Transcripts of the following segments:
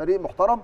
فريق محترم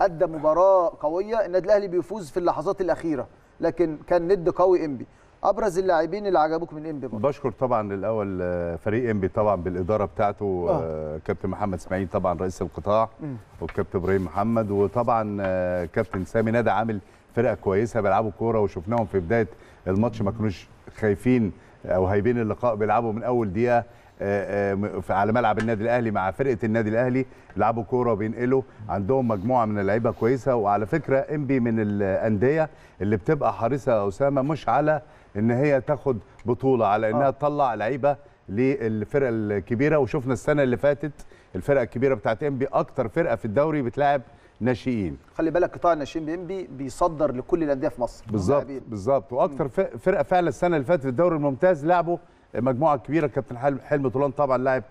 ادى مباراه قويه النادي الاهلي بيفوز في اللحظات الاخيره لكن كان ند قوي انبي ابرز اللاعبين اللي عجبوك من انبي بشكر طبعا الاول آه، فريق انبي طبعا بالاداره بتاعته أوه. آه. كابتن محمد اسماعيل طبعا رئيس القطاع م. والكابتن ابراهيم محمد وطبعا آه، كابتن سامي نادي عامل فرقه كويسه بيلعبوا كوره وشفناهم في بدايه الماتش ما كانوش خايفين او هايبين اللقاء بيلعبوا من اول دقيقه آه، آه، على ملعب النادي الاهلي مع فرقه النادي الاهلي لعبوا كوره وبينقلوا عندهم مجموعه من اللعيبه كويسه وعلى فكره انبي من الانديه اللي بتبقى حريصه اسامه مش على ان هي تاخد بطوله على انها آه. تطلع لعيبه للفرقه الكبيره وشفنا السنه اللي فاتت الفرقه الكبيره بتاعت انبي اكتر فرقه في الدوري بتلاعب ناشئين خلي بالك قطاع الناشئين بانبي بيصدر لكل الانديه في مصر بالظبط بالظبط واكتر فرقه فعلا السنه اللي فاتت في الدوري الممتاز لعبوا مجموعه كبيره كابتن حلمي طولان طبعا لاعب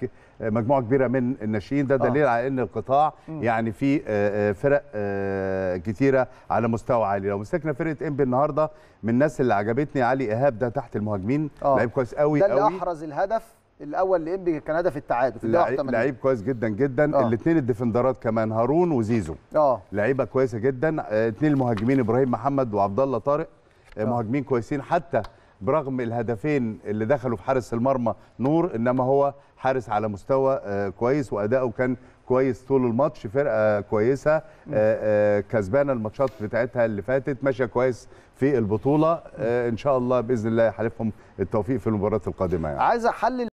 مجموعه كبيره من الناشئين ده آه. دليل آه. على ان القطاع يعني في آه، آه، فرق كتيره على مستوى عالي لو مسكنا فرقه انبي النهارده من الناس اللي عجبتني علي ايهاب ده تحت المهاجمين آه. لعيب كويس قوي ده اللي قوي. احرز الهدف الاول لانبي كان هدف التعادل في الدقيقه لعيب كويس جدا جدا آه. الاثنين الديفندرات كمان هارون وزيزو اه لعيبه كويسه جدا اثنين المهاجمين ابراهيم محمد وعبد الله طارق آه. مهاجمين كويسين حتى برغم الهدفين اللي دخلوا في حارس المرمى نور انما هو حارس على مستوى آه، كويس واداؤه كان كويس طول الماتش فرقه آه، كويسه آه، كسبانه الماتشات بتاعتها اللي فاتت ماشيه كويس في البطوله ان شاء الله باذن الله يحالفهم التوفيق في المباراه القادمه يعني. عايز احلل